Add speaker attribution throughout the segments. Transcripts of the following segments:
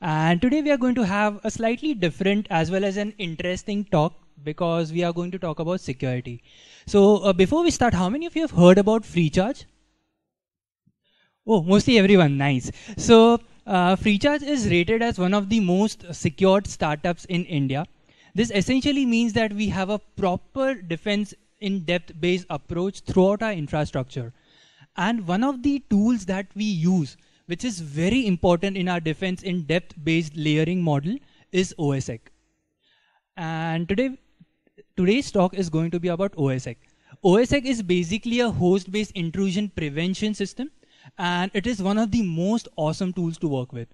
Speaker 1: And today we are going to have a slightly different as well as an interesting talk because we are going to talk about security. So uh, before we start, how many of you have heard about free charge? Oh, mostly everyone. Nice. So uh, FreeCharge is rated as one of the most secured startups in India. This essentially means that we have a proper defense in-depth based approach throughout our infrastructure. And one of the tools that we use which is very important in our defense in depth-based layering model is OSEC. And today, today's talk is going to be about OSEC. OSEC is basically a host-based intrusion prevention system, and it is one of the most awesome tools to work with.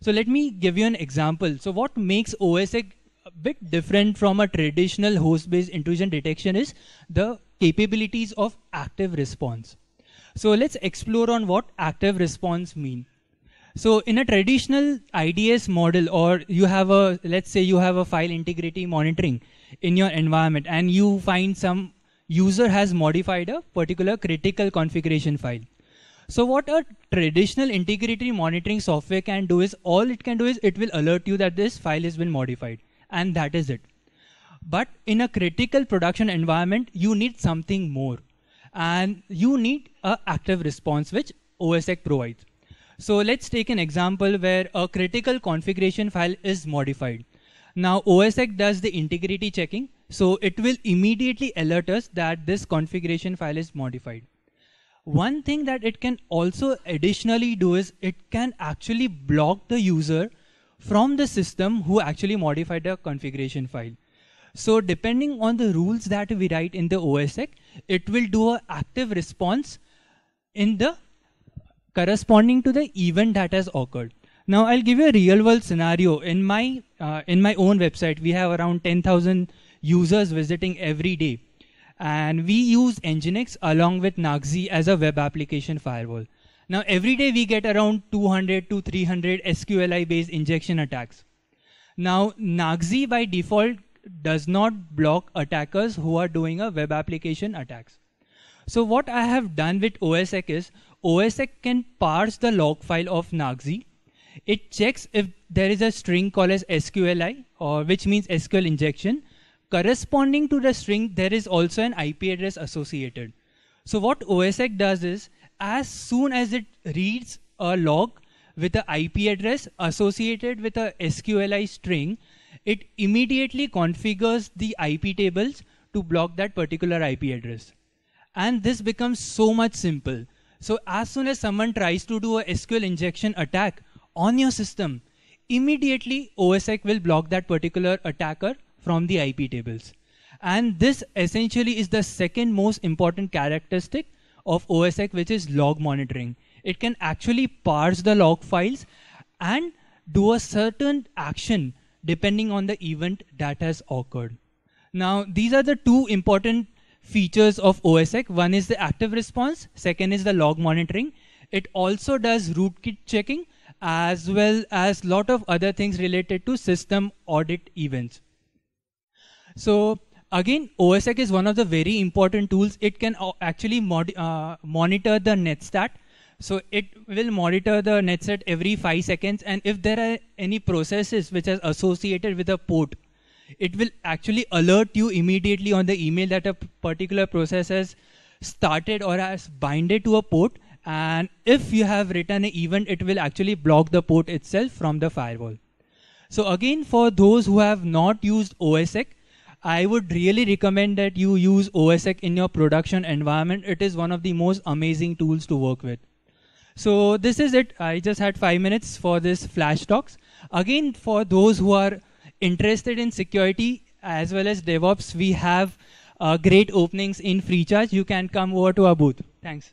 Speaker 1: So let me give you an example. So what makes OSEC a bit different from a traditional host-based intrusion detection is the capabilities of active response. So let's explore on what active response mean. So in a traditional IDS model, or you have a, let's say you have a file integrity monitoring in your environment and you find some user has modified a particular critical configuration file. So what a traditional integrity monitoring software can do is all it can do is it will alert you that this file has been modified and that is it. But in a critical production environment, you need something more and you need an active response which OSX provides. So let's take an example where a critical configuration file is modified. Now OSX does the integrity checking, so it will immediately alert us that this configuration file is modified. One thing that it can also additionally do is it can actually block the user from the system who actually modified the configuration file. So depending on the rules that we write in the OSSEC, it will do an active response in the corresponding to the event that has occurred. Now I'll give you a real world scenario. In my, uh, in my own website, we have around 10,000 users visiting every day. And we use Nginx along with Naxi as a web application firewall. Now every day we get around 200 to 300 SQLi based injection attacks. Now Naxi by default does not block attackers who are doing a web application attacks. So what I have done with OSEC is OSEC can parse the log file of Nagzi. It checks if there is a string called as SQLI or which means SQL injection. Corresponding to the string, there is also an IP address associated. So what OSEC does is as soon as it reads a log with an IP address associated with a SQLI string, it immediately configures the IP tables to block that particular IP address. And this becomes so much simple. So as soon as someone tries to do a SQL injection attack on your system, immediately OSEC will block that particular attacker from the IP tables. And this essentially is the second most important characteristic of OSEC, which is log monitoring. It can actually parse the log files and do a certain action depending on the event that has occurred. Now, these are the two important features of OSEC. One is the active response, second is the log monitoring. It also does rootkit checking as well as lot of other things related to system audit events. So again, OSEC is one of the very important tools. It can actually uh, monitor the NetStat so it will monitor the net set every five seconds. And if there are any processes which are associated with a port, it will actually alert you immediately on the email that a particular process has started or has binded to a port. And if you have written an event, it will actually block the port itself from the firewall. So again, for those who have not used OSSEC, I would really recommend that you use OSSEC in your production environment. It is one of the most amazing tools to work with. So this is it. I just had five minutes for this flash talks. Again, for those who are interested in security as well as DevOps, we have uh, great openings in FreeCharge. You can come over to our booth. Thanks.